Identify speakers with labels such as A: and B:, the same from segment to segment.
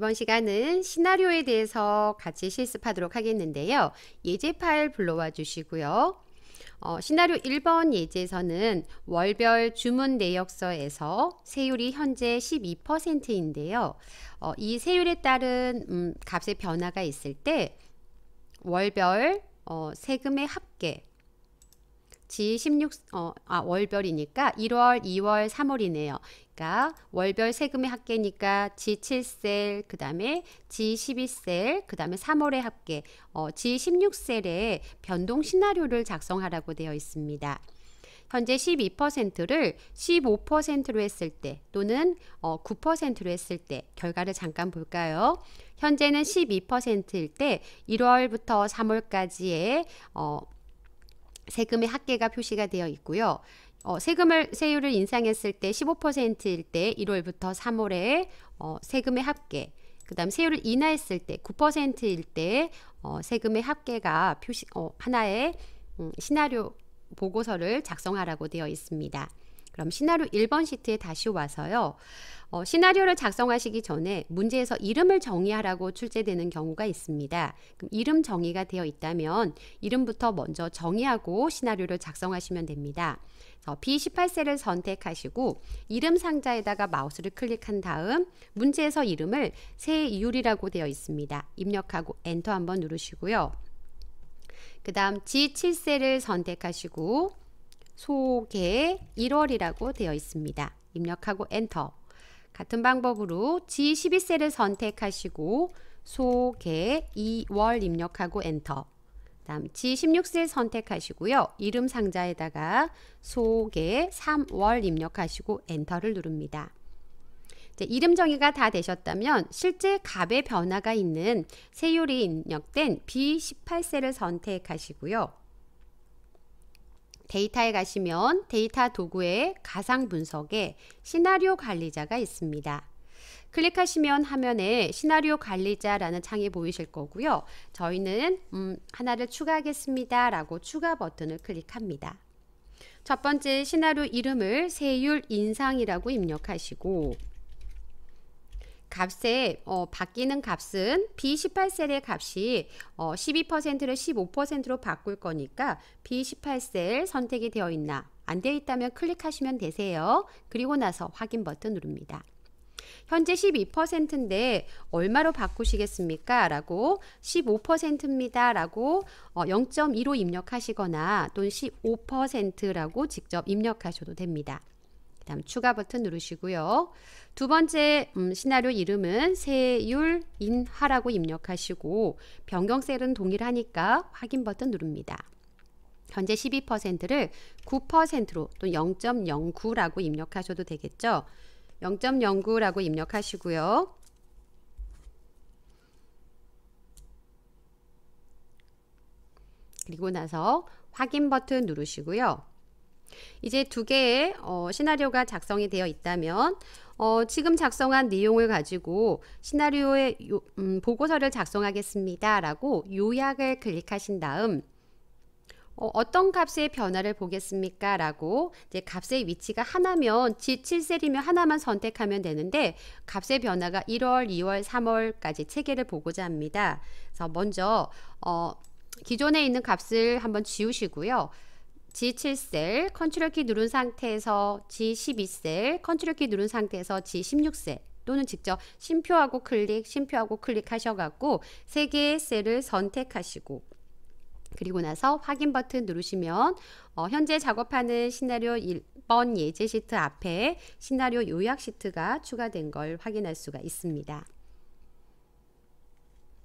A: 이번 시간은 시나리오에 대해서 같이 실습하도록 하겠는데요. 예제 파일 불러와 주시고요. 어, 시나리오 1번 예제에서는 월별 주문 내역서에서 세율이 현재 12%인데요. 어, 이 세율에 따른 음, 값의 변화가 있을 때 월별 어, 세금의 합계 지 16, 어, 아, 월별이니까 1월, 2월, 3월이네요. 그러니까 월별 세금의 합계니까 지 7셀, 그 다음에 지 12셀, 그 다음에 3월의 합계, 어, 지 16셀에 변동 시나리오를 작성하라고 되어 있습니다. 현재 12%를 15%로 했을 때 또는 어, 9%로 했을 때 결과를 잠깐 볼까요? 현재는 12%일 때 1월부터 3월까지의 어, 세금의 합계가 표시가 되어 있고요. 어, 세금을 세율을 인상했을 때 15%일 때 1월부터 3월에 어, 세금의 합계 그다음 세율을 인하했을 때 9%일 때 어, 세금의 합계가 표시 어, 하나의 음, 시나리오 보고서를 작성하라고 되어 있습니다. 그럼 시나리오 1번 시트에 다시 와서요. 어, 시나리오를 작성하시기 전에 문제에서 이름을 정의하라고 출제되는 경우가 있습니다. 이름 정의가 되어 있다면 이름부터 먼저 정의하고 시나리오를 작성하시면 됩니다. B18셀을 선택하시고 이름 상자에다가 마우스를 클릭한 다음 문제에서 이름을 세 이율이라고 되어 있습니다. 입력하고 엔터 한번 누르시고요. 그 다음 G7셀을 선택하시고 소개 1월이라고 되어 있습니다. 입력하고 엔터 같은 방법으로 G12셀을 선택하시고 소개 2월 입력하고 엔터 다음 G16셀 선택하시고요. 이름 상자에다가 소개 3월 입력하시고 엔터를 누릅니다. 이름 정의가 다 되셨다면 실제 값의 변화가 있는 세율이 입력된 B18셀을 선택하시고요. 데이터에 가시면 데이터 도구의 가상 분석에 시나리오 관리자가 있습니다. 클릭하시면 화면에 시나리오 관리자라는 창이 보이실 거고요. 저희는 음, 하나를 추가하겠습니다. 라고 추가 버튼을 클릭합니다. 첫 번째 시나리오 이름을 세율 인상이라고 입력하시고 값에 어, 바뀌는 값은 B18셀의 값이 어, 12%를 15%로 바꿀 거니까 B18셀 선택이 되어 있나 안 되어 있다면 클릭하시면 되세요. 그리고 나서 확인 버튼 누릅니다. 현재 12%인데 얼마로 바꾸시겠습니까? 라고 15%입니다. 라고 0.2로 어, 입력하시거나 또는 15%라고 직접 입력하셔도 됩니다. 다음 추가 버튼 누르시고요. 두 번째 음, 시나리오 이름은 세율 인하라고 입력하시고 변경셀은 동일하니까 확인 버튼 누릅니다. 현재 12%를 9%로 또 0.09라고 입력하셔도 되겠죠. 0.09라고 입력하시고요. 그리고 나서 확인 버튼 누르시고요. 이제 두 개의 어, 시나리오가 작성이 되어 있다면 어, 지금 작성한 내용을 가지고 시나리오의 요, 음, 보고서를 작성하겠습니다. 라고 요약을 클릭하신 다음 어, 떤 값의 변화를 보겠습니까? 라고 이제 값의 위치가 하나면 지7셀이면 하나만 선택하면 되는데 값의 변화가 1월, 2월, 3월까지 체계를 보고자 합니다. 그래서 먼저 어, 기존에 있는 값을 한번 지우시고요. G7셀 컨트롤 키 누른 상태에서 G12셀 컨트롤 키 누른 상태에서 G16셀 또는 직접 심표하고 클릭, 심표하고 클릭하셔갖고 세 개의 셀을 선택하시고 그리고 나서 확인 버튼 누르시면 어, 현재 작업하는 시나리오 1번 예제 시트 앞에 시나리오 요약 시트가 추가된 걸 확인할 수가 있습니다.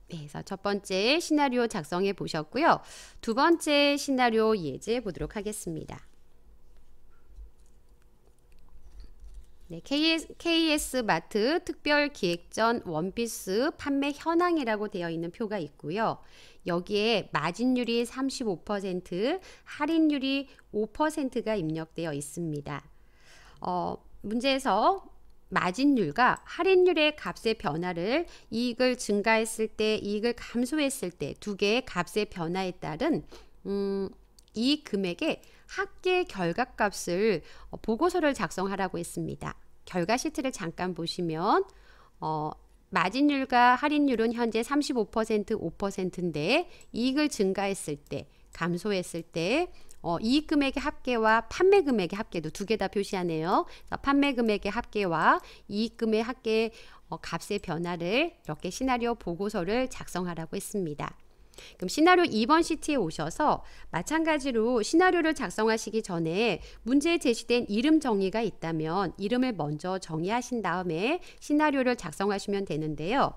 A: 네, 그래서 첫 번째 시나리오 작성해 보셨고요. 두 번째 시나리오 예제 보도록 하겠습니다. 네, KS, KS 마트 특별 기획전 원피스 판매 현황이라고 되어 있는 표가 있고요. 여기에 마진율이 35%, 할인율이 5%가 입력되어 있습니다. 어, 문제에서 마진율과 할인율의 값의 변화를 이익을 증가했을 때 이익을 감소했을 때 두 개의 값의 변화에 따른 음, 이 금액의 합계 결과값을 어, 보고서를 작성하라고 했습니다. 결과 시트를 잠깐 보시면 어, 마진율과 할인율은 현재 35% 5%인데 이익을 증가했을 때 감소했을 때 어, 이익금액의 합계와 판매금액의 합계도 두 개 다 표시하네요. 판매금액의 합계와 이익금의 합계 어, 값의 변화를 이렇게 시나리오 보고서를 작성하라고 했습니다. 그럼 시나리오 2번 시트에 오셔서 마찬가지로 시나리오를 작성하시기 전에 문제에 제시된 이름 정의가 있다면 이름을 먼저 정의하신 다음에 시나리오를 작성하시면 되는데요.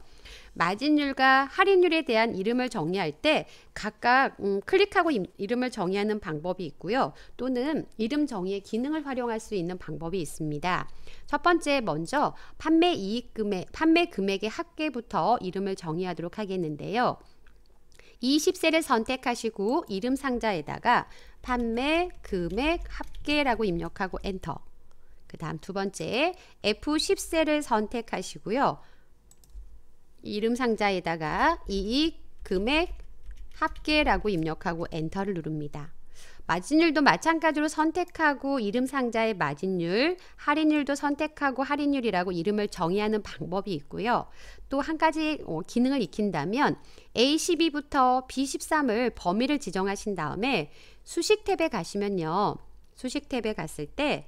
A: 마진율과 할인율에 대한 이름을 정의할 때 각각 음, 클릭하고 이름을 정의하는 방법이 있고요. 또는 이름 정의의 기능을 활용할 수 있는 방법이 있습니다. 첫 번째 먼저 판매 이익 금액, 판매 금액의 합계부터 이름을 정의하도록 하겠는데요. 20세를 선택하시고 이름 상자에다가 판매 금액 합계라고 입력하고 엔터. 그 다음 두 번째 F10세를 선택하시고요. 이름 상자에다가 이익, 금액, 합계라고 입력하고 엔터를 누릅니다. 마진율도 마찬가지로 선택하고 이름 상자의 마진율, 할인율도 선택하고 할인율이라고 이름을 정의하는 방법이 있고요. 또 한 가지 어, 기능을 익힌다면 A12부터 B13을 범위를 지정하신 다음에 수식 탭에 가시면요. 수식 탭에 갔을 때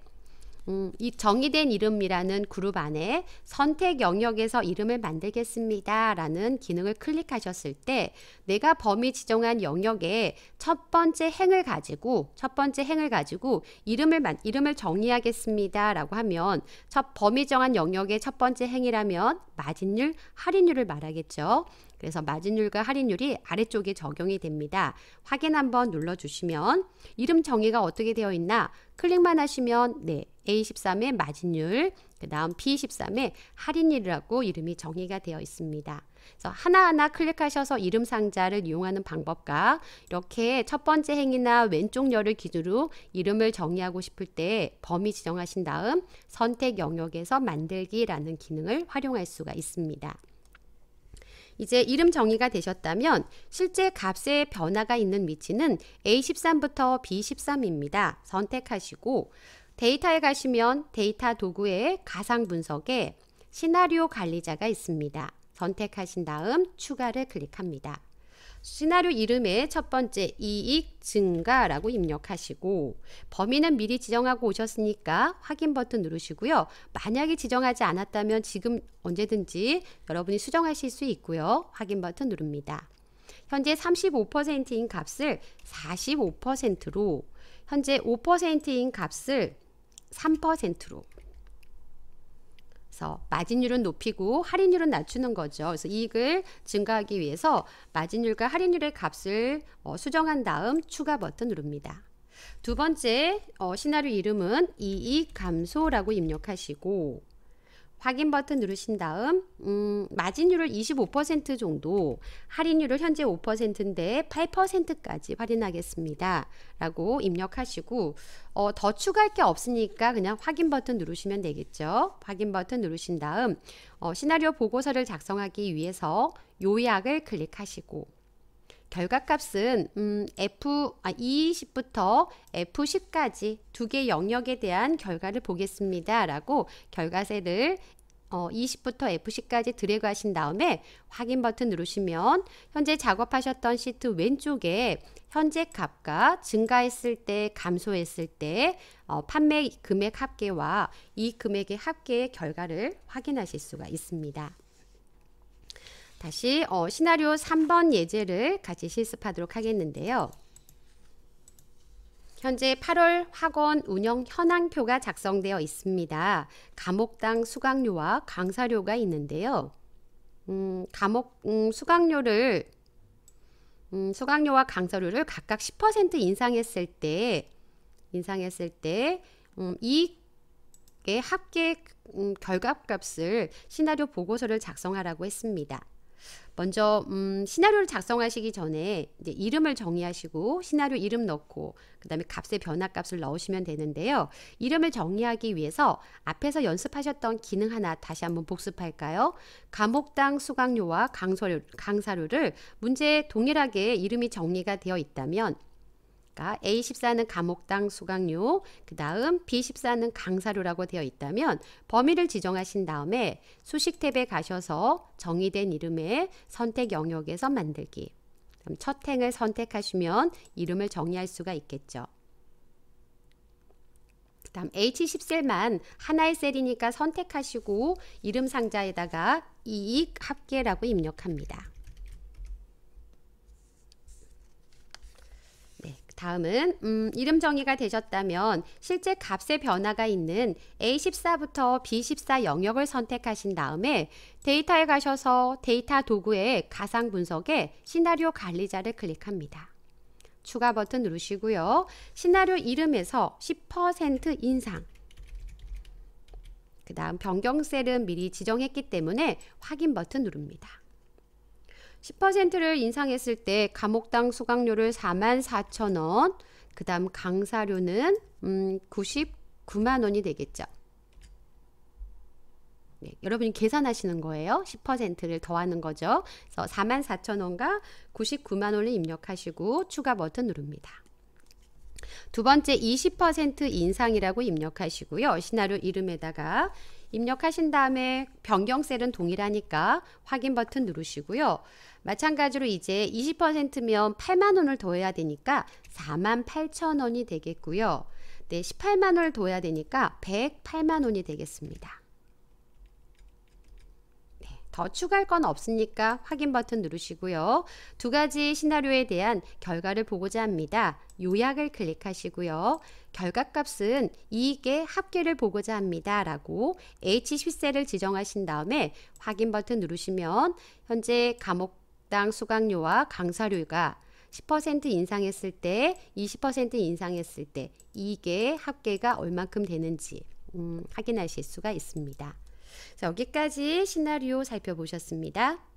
A: 음, 이 정의된 이름이라는 그룹 안에 선택 영역에서 이름을 만들겠습니다. 라는 기능을 클릭하셨을 때 내가 범위 지정한 영역에 첫 번째 행을 가지고 첫 번째 행을 가지고 이름을 이름을 정의하겠습니다. 라고 하면 첫 범위 정한 영역의 첫 번째 행이라면 마진율, 할인율을 말하겠죠. 그래서 마진율과 할인율이 아래쪽에 적용이 됩니다. 확인 한번 눌러주시면 이름 정의가 어떻게 되어 있나 클릭만 하시면 네 A13의 마진율, 그 다음 B13의 할인율이라고 이름이 정의가 되어 있습니다. 그래서 하나하나 클릭하셔서 이름 상자를 이용하는 방법과 이렇게 첫 번째 행위나 왼쪽 열을 기준으로 이름을 정의하고 싶을 때 범위 지정하신 다음 선택 영역에서 만들기라는 기능을 활용할 수가 있습니다. 이제 이름 정의가 되셨다면 실제 값의 변화가 있는 위치는 A13부터 B13입니다. 선택하시고 데이터에 가시면 데이터 도구의 가상 분석에 시나리오 관리자가 있습니다. 선택하신 다음 추가를 클릭합니다. 시나리오 이름에 첫 번째 이익 증가라고 입력하시고 범위는 미리 지정하고 오셨으니까 확인 버튼 누르시고요. 만약에 지정하지 않았다면 지금 언제든지 여러분이 수정하실 수 있고요. 확인 버튼 누릅니다. 현재 35%인 값을 45%로 현재 5%인 값을 3%로 그래서 마진율은 높이고 할인율은 낮추는 거죠. 그래서 이익을 증가하기 위해서 마진율과 할인율의 값을 어, 수정한 다음 추가 버튼 누릅니다. 두 번째 어, 시나리오 이름은 이익 감소라고 입력하시고 확인 버튼 누르신 다음 음, 마진율을 25% 정도 할인율을 현재 5%인데 8%까지 할인하겠습니다. 라고 입력하시고 어, 더 추가할 게 없으니까 그냥 확인 버튼 누르시면 되겠죠. 확인 버튼 누르신 다음 어, 시나리오 보고서를 작성하기 위해서 요약을 클릭하시고 결과값은 음, F 아, 20부터 e F10까지 두 개 영역에 대한 결과를 보겠습니다. 라고 결과세를 어, 20부터 e F10까지 드래그 하신 다음에 확인 버튼 누르시면 현재 작업하셨던 시트 왼쪽에 현재 값과 증가했을 때 감소했을 때 어, 판매 금액 합계와 이 금액의 합계의 결과를 확인하실 수가 있습니다. 다시 어, 시나리오 3번 예제를 같이 실습하도록 하겠는데요. 현재 8월 학원 운영 현황표가 작성되어 있습니다. 과목당 수강료와 강사료가 있는데요. 음, 과목 음, 수강료를 음, 수강료와 강사료를 각각 10% 인상했을 때 인상했을 때 음, 이익 합계 음, 결과값을 시나리오 보고서를 작성하라고 했습니다. 먼저 음, 시나리오를 작성하시기 전에 이제 이름을 정의하시고 시나리오 이름 넣고 그 다음에 값의 변화값을 넣으시면 되는데요. 이름을 정의하기 위해서 앞에서 연습하셨던 기능 하나 다시 한번 복습할까요? 감옥당 수강료와 강서료 강사료를 문제에 동일하게 이름이 정리가 되어 있다면 그러니까 A14는 감옥당 수강료, 그 다음 B14는 강사료라고 되어 있다면 범위를 지정하신 다음에 수식 탭에 가셔서 정의된 이름의 선택 영역에서 만들기. 그럼 첫 행을 선택하시면 이름을 정의할 수가 있겠죠. 그 다음 H10셀만 하나의 셀이니까 선택하시고 이름 상자에다가 이익 합계라고 입력합니다. 다음은 음, 이름 정의가 되셨다면 실제 값의 변화가 있는 A14부터 B14 영역을 선택하신 다음에 데이터에 가셔서 데이터 도구의 가상 분석에 시나리오 관리자를 클릭합니다. 추가 버튼 누르시고요. 시나리오 이름에서 10% 인상 그 다음 변경셀은 미리 지정했기 때문에 확인 버튼 누릅니다. 10%를 인상했을 때 감옥당 수강료를 4만 4천 원, 그 다음 강사료는 음, 99만 원이 되겠죠. 네, 여러분이 계산하시는 거예요. 10%를 더하는 거죠. 그래서 4 4 0원과 99만 원을 입력하시고 추가 버튼 누릅니다. 두 번째 20% 인상이라고 입력하시고요. 시나리오 이름에다가 입력하신 다음에 변경셀은 동일하니까 확인 버튼 누르시고요. 마찬가지로 이제 20%면 8만원을 더해야 되니까 4만 8천원이 되겠고요. 네, 18만원을 더해야 되니까 108만원이 되겠습니다. 더 추가할 건 없으니까 확인 버튼 누르시고요. 두 가지 시나리오에 대한 결과를 보고자 합니다. 요약을 클릭하시고요. 결과값은 이익의 합계를 보고자 합니다. 라고 H10세를 지정하신 다음에 확인 버튼 누르시면 현재 감옥당 수강료와 강사료가 10% 인상했을 때, 20% 인상했을 때 이익의 합계가 얼만큼 되는지 음, 확인하실 수가 있습니다. 자, 여기까지 시나리오 살펴보셨습니다.